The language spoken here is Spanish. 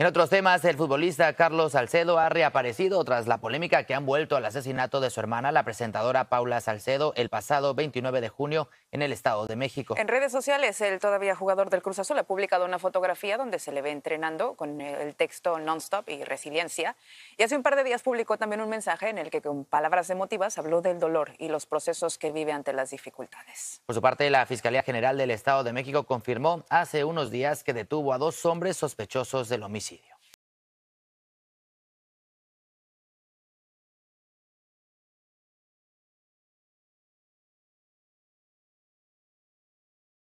En otros temas, el futbolista Carlos Salcedo ha reaparecido tras la polémica que han vuelto al asesinato de su hermana, la presentadora Paula Salcedo, el pasado 29 de junio en el Estado de México. En redes sociales, el todavía jugador del Cruz Azul ha publicado una fotografía donde se le ve entrenando con eh, el texto Nonstop y Resiliencia. Y hace un par de días publicó también un mensaje en el que con palabras emotivas habló del dolor y los procesos que vive ante las dificultades. Por su parte, la Fiscalía General del Estado de México confirmó hace unos días que detuvo a dos hombres sospechosos del homicidio.